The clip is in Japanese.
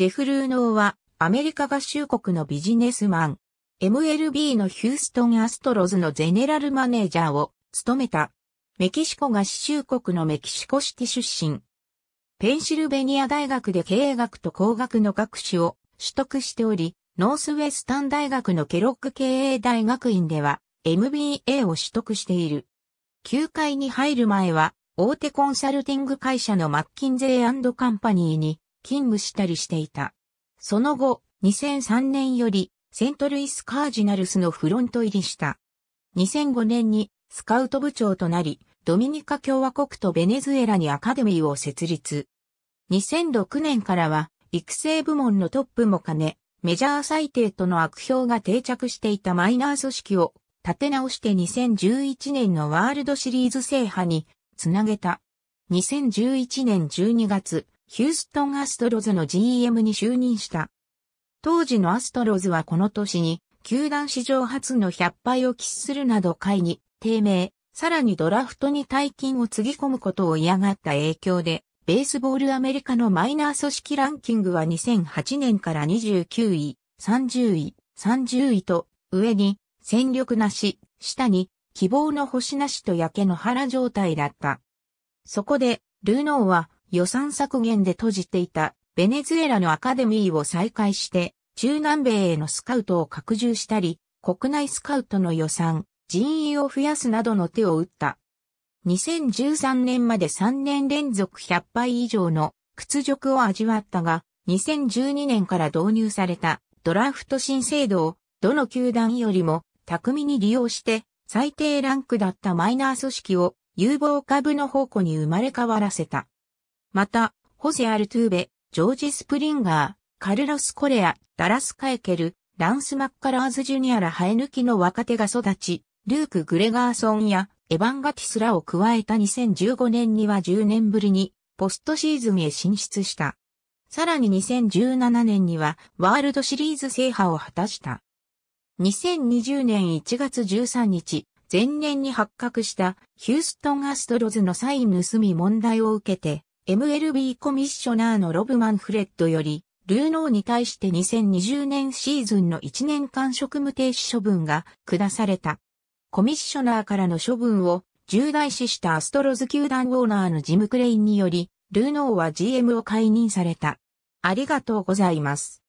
ジェフ・ルーノーはアメリカ合衆国のビジネスマン。MLB のヒューストン・アストロズのゼネラルマネージャーを務めた。メキシコ合衆国のメキシコシティ出身。ペンシルベニア大学で経営学と工学の学士を取得しており、ノースウェスタン大学のケロック経営大学院では MBA を取得している。球界に入る前は大手コンサルティング会社のマッキンゼーカンパニーに勤務したりしていた。その後、2003年よりセントルイスカージナルスのフロント入りした。2005年にスカウト部長となり、ドミニカ共和国とベネズエラにアカデミーを設立。2006年からは育成部門のトップも兼ね、メジャー最低との悪評が定着していたマイナー組織を立て直して2011年のワールドシリーズ制覇につなげた。2011年12月、ヒューストンアストロズの GM に就任した。当時のアストロズはこの年に、球団史上初の100敗を喫するなど会に低迷、さらにドラフトに大金をつぎ込むことを嫌がった影響で、ベースボールアメリカのマイナー組織ランキングは2008年から29位、30位、30位と、上に戦力なし、下に希望の星なしと焼け野原状態だった。そこで、ルーノーは予算削減で閉じていたベネズエラのアカデミーを再開して、中南米へのスカウトを拡充したり、国内スカウトの予算、人員を増やすなどの手を打った。2013年まで3年連続100杯以上の屈辱を味わったが、2012年から導入されたドラフト新制度をどの球団よりも巧みに利用して最低ランクだったマイナー組織を有望株の宝庫に生まれ変わらせた。また、ホセ・アルトゥーベ、ジョージ・スプリンガー、カルロス・コレア、ダラス・カエケル、ランス・マッカラーズ・ジュニアら生え抜きの若手が育ち、ルーク・グレガーソンやエヴァン・ガティスらを加えた2015年には10年ぶりにポストシーズンへ進出した。さらに2017年にはワールドシリーズ制覇を果たした。2020年1月13日、前年に発覚したヒューストンアストロズのサイン盗み問題を受けて、MLB コミッショナーのロブマンフレッドより、ルーノーに対して2020年シーズンの1年間職務停止処分が下された。コミッショナーからの処分を重大視したアストロズ球団オーナーのジム・クレインにより、ルーノーは GM を解任された。ありがとうございます。